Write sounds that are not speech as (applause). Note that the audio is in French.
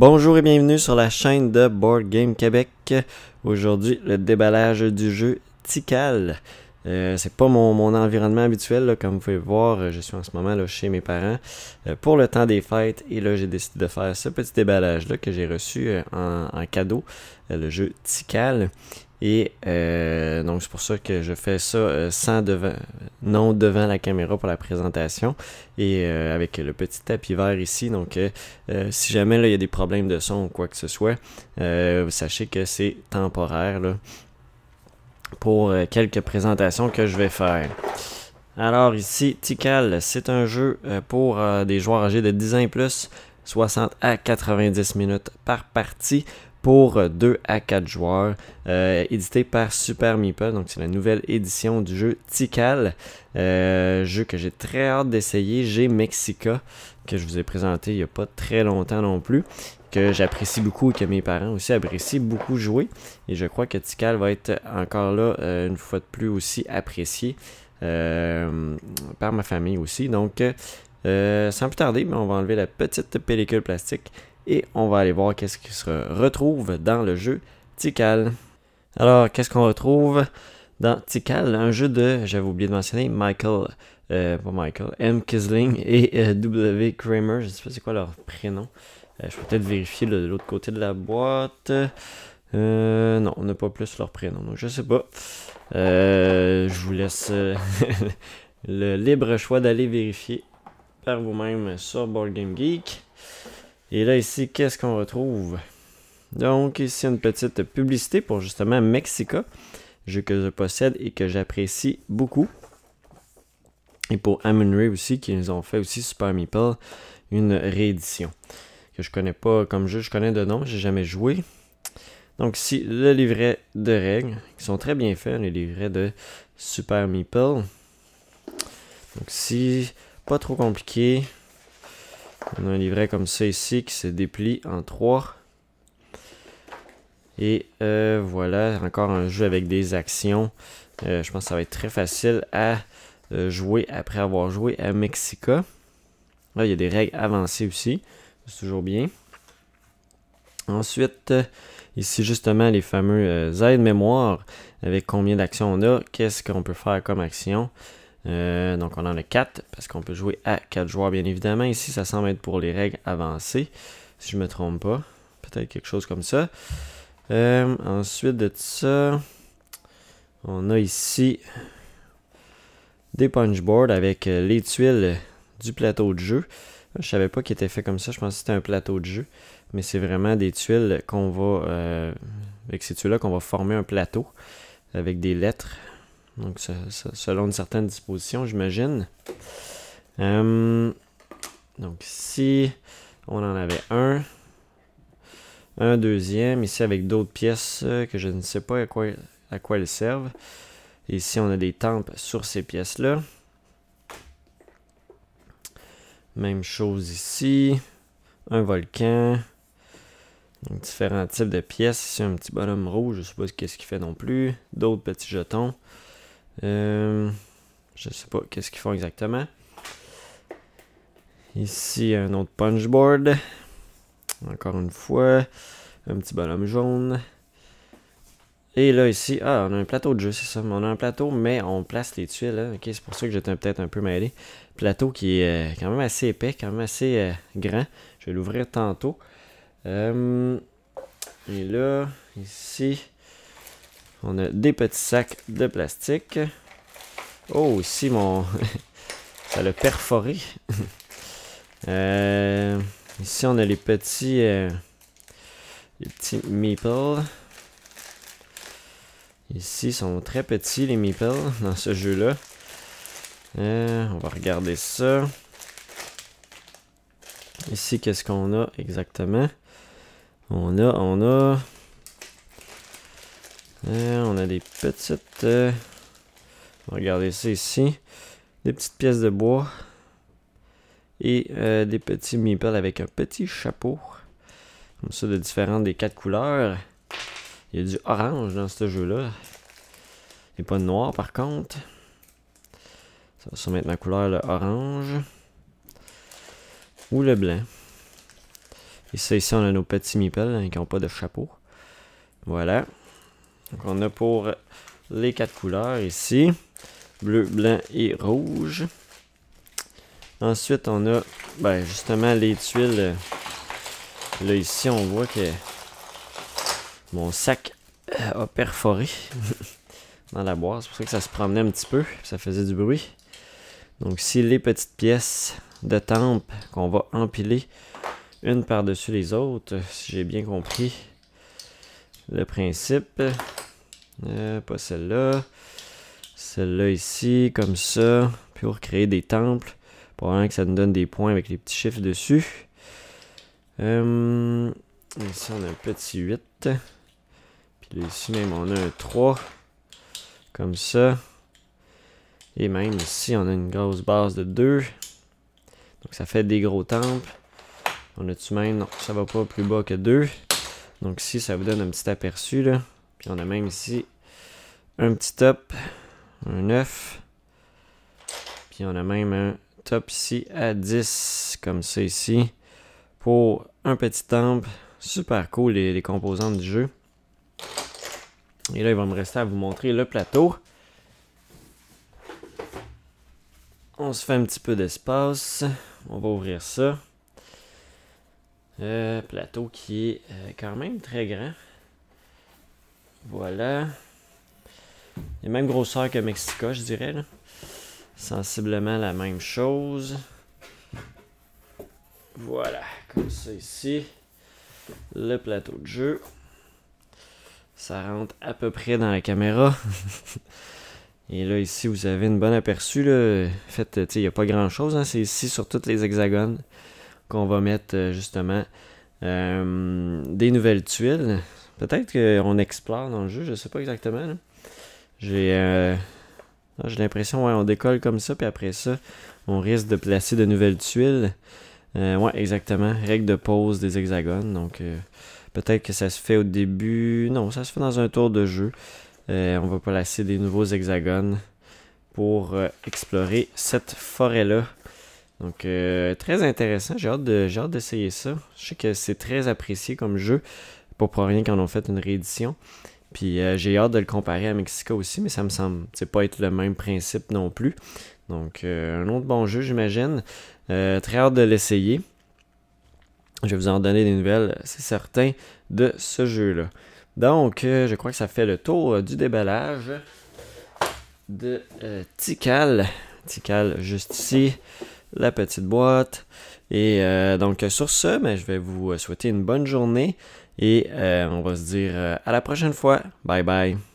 Bonjour et bienvenue sur la chaîne de Board Game Québec. Aujourd'hui, le déballage du jeu Tical. Euh, c'est pas mon, environnement habituel, comme vous pouvez le voir, euh, je suis en ce moment là, chez mes parents euh, pour le temps des fêtes et là j'ai décidé de faire ce petit déballage là que j'ai reçu en, cadeau, le jeu Tical. Et donc c'est pour ça que je fais ça sans devant, non devant la caméra pour la présentation et avec le petit tapis vert ici. Donc si jamais il y a des problèmes de son ou quoi que ce soit, sachez que c'est temporaire. Là pour euh, quelques présentations que je vais faire. Alors ici, Tical, c'est un jeu euh, pour euh, des joueurs âgés de 10 ans plus, 60 à 90 minutes par partie pour 2 à 4 joueurs, édité par Super Meeple, donc c'est la nouvelle édition du jeu Tical, jeu que j'ai très hâte d'essayer, j'ai Mexica, que je vous ai présenté il n'y a pas très longtemps non plus, que j'apprécie beaucoup et que mes parents aussi apprécient beaucoup jouer. Et je crois que Tikal va être encore là euh, une fois de plus aussi apprécié euh, par ma famille aussi. Donc, euh, sans plus tarder, ben, on va enlever la petite pellicule plastique et on va aller voir qu'est-ce qui se retrouve dans le jeu Tikal. Alors, qu'est-ce qu'on retrouve dans Tikal, un jeu de, j'avais oublié de mentionner, Michael, pas Michael, M. Kisling et W. Kramer, je ne sais pas c'est quoi leur prénom. Euh, je peux peut-être vérifier de l'autre côté de la boîte. Euh, non, on n'a pas plus leur prénom, donc je sais pas. Euh, je vous laisse (laughs) le libre choix d'aller vérifier par vous-même sur Board Game Geek. Et là, ici, qu'est-ce qu'on retrouve Donc, ici, une petite publicité pour justement Mexica, jeu que je possède et que j'apprécie beaucoup. Et pour Amun aussi, qui nous ont fait aussi Super Meeple, une réédition je connais pas comme jeu, je connais de nom, j'ai jamais joué. Donc ici, le livret de règles, qui sont très bien faits, les livrets de Super Meeple. Donc ici, pas trop compliqué. On a un livret comme ça ici qui se déplie en trois. Et euh, voilà, encore un jeu avec des actions. Euh, je pense que ça va être très facile à euh, jouer après avoir joué à Mexica. Là, il y a des règles avancées aussi toujours bien. Ensuite, euh, ici justement les fameux euh, aides mémoire avec combien d'actions on a, qu'est-ce qu'on peut faire comme action. Euh, donc on en a 4 parce qu'on peut jouer à 4 joueurs bien évidemment. Ici ça semble être pour les règles avancées, si je ne me trompe pas. Peut-être quelque chose comme ça. ensuite de ça, on a ici des punchboards avec les tuiles du plateau de jeu. Je ne savais pas qu'il était fait comme ça. Je pensais que c'était un plateau de jeu. Mais c'est vraiment des tuiles qu'on va. Euh, avec ces tuiles-là, qu'on va former un plateau avec des lettres. Donc, selon une certaine disposition, j'imagine. Euh, donc, ici, on en avait un. Un deuxième, ici avec d'autres pièces euh, que je ne sais pas à quoi, à quoi elles servent. ici, on a des tempes sur ces pièces-là. Même chose ici. Un volcan. Donc, différents types de pièces. Ici, un petit bonhomme rouge, je ne sais pas qu'est-ce qu'il fait non plus. D'autres petits jetons. Euh, je ne sais pas qu'est-ce qu'ils font exactement. Ici, un autre punchboard. Encore une fois. Un petit bonhomme jaune. Et là, ici, ah, on a un plateau de jeu, c'est ça. On a un plateau, mais on place les tuiles. là. Hein. c'est pour ça que j'étais peut-être un peu mêlé. Plateau qui est euh, quand même assez épais, quand même assez euh, grand. Je vais l'ouvrir tantôt. Euh, et là, ici, on a des petits sacs de plastique. Oh, ici, mon... (laughs) ça l'a perforé. (laughs) ici, on a les petits... les petits meeples. Ici, sont très petits les meeples (laughs) dans ce jeu-là. Euh, on va regarder ça. Ici, qu'est-ce qu'on a exactement? On a, on a... Euh, on a des petites... Euh, va regarder ça ici. Des petites pièces de bois. Et des petits meeples avec un petit chapeau. Comme ça, de différentes des quatre couleurs. Il y a du orange dans ce jeu-là. Il n'y a pas de noir par contre. Ça va se être ma couleur, le orange. Ou le blanc. Et ça, ici, on a nos petits meeples hein, qui n'ont pas de chapeau. Voilà. Donc, on a pour les quatre couleurs ici. Bleu, blanc et rouge. Ensuite, on a ben, justement les tuiles. Là, ici, on voit que mon sac euh, a perforé (laughs) dans la boîte. C'est pour ça que ça se promenait un petit peu, ça faisait du bruit. Donc si les petites pièces de temple qu'on va empiler une par-dessus les autres, si j'ai bien compris le principe. Euh, pas celle-là. Celle-là ici, comme ça. pour créer des temples. pour que ça nous donne des points avec les petits chiffres dessus. ici, euh, on a un petit 8 ici même on a un 3. Comme ça. Et même ici, on a une grosse base de 2. Donc ça fait des gros temples. On a-tu même? Non, ça va pas plus bas que 2. Donc ici, ça vous donne un petit aperçu. Puis on a même ici un petit top. Un 9. Puis on a même un top ici à 10. Comme ça ici. Pour un petit temple. Super cool les, les composantes du jeu. Et là, il va me rester à vous montrer le plateau. On se fait un petit peu d'espace. On va ouvrir ça. plateau qui est euh, quand même très grand. Voilà. La même grosseur que Mexico, je dirais. Sensiblement la même chose. Voilà, comme ça ici. Le plateau de jeu. Ça rentre à peu près dans la caméra. (laughs) Et là, ici, vous avez une bonne aperçu. Là. En fait, il n'y a pas grand-chose. Hein. C'est ici sur toutes les hexagones qu'on va mettre euh, justement euh, des nouvelles tuiles. Peut-être qu'on explore dans le jeu, je sais pas exactement. Euh, j'ai l'impression, ouais, on décolle comme ça, puis après ça, on risque de placer de nouvelles tuiles. oui exactement. Règle de pose des hexagones. Donc, Peut-être que ça se fait au début. Non, ça se fait dans un tour de jeu. On euh, on va placer des nouveaux hexagones pour euh, explorer cette forêt-là. Donc, euh, très intéressant. J'ai hâte, de, d'essayer ça. Je sais que c'est très apprécié comme jeu. Pas pour rien qu'on ont fait une réédition. Puis j'ai hâte de le comparer à Mexico aussi, mais ça me semble c'est pas être le même principe non plus. Donc, un autre bon jeu, j'imagine. très hâte de l'essayer. Je vais vous en donner des nouvelles, c'est certain, de ce jeu-là. Donc, euh, je crois que ça fait le tour euh, du déballage de euh, Tikal. Tikal, juste ici, la petite boîte. Et donc, sur ce, ben, je vais vous souhaiter une bonne journée et on va se dire à la prochaine fois. Bye bye.